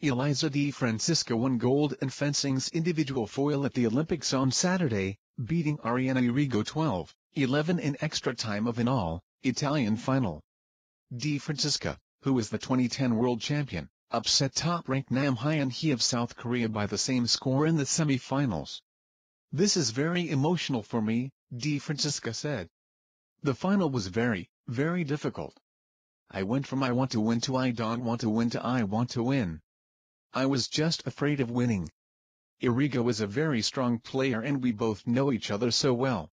Eliza D. Francisco won gold in fencing's individual foil at the Olympics on Saturday, beating Ariana Irigo 12-11 in extra time of an all-Italian final. D. Francisco, who is the 2010 world champion, upset top-ranked Nam Hyun Hee of South Korea by the same score in the semifinals. This is very emotional for me, D. Francisco said. The final was very, very difficult. I went from I want to win to I don't want to win to I want to win. I was just afraid of winning. Irigo is a very strong player and we both know each other so well.